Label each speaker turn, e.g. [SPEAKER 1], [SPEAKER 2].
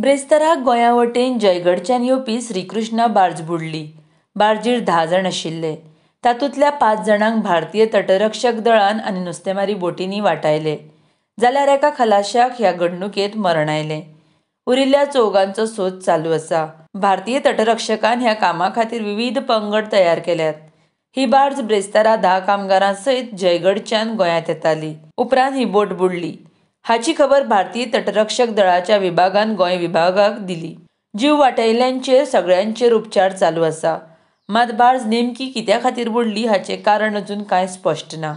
[SPEAKER 1] ब्रेस्तरा गोंया वटेन जयगडच्यान येवपी श्रीकृष्णा बार्ज बुडली बार्जीर धा जाण आशिल्ले तातूंतल्या पांच जाणांक भारतीय तटरक्षक दळान आनी नुस्तेमारी बोटींनी वाटायले जाल्यार एका खलाशाक ह्या घडणुकेंत मरण आयले उरिल्ल्या चौगांचो सोद चालू आसा भारतीय तटरक्षकान ह्या कामा खातीर विविध पंगड तयार केल्यात ही बार्ज ब्रेस्तारा धा कामगारां सयत जयगडच्यान गोंयांत येताली उपरांत ही बोट बुडली हाची खबर भारतीय तटरक्षक दळाच्या विभागान गोंय विभागाक दिली जीव वाटयल्यांचेर सगळ्यांचेर उपचार चालू आसा मात बार्ज नेमकी कित्या खातीर बुडली हाचें कारण अजून कांय स्पश्ट ना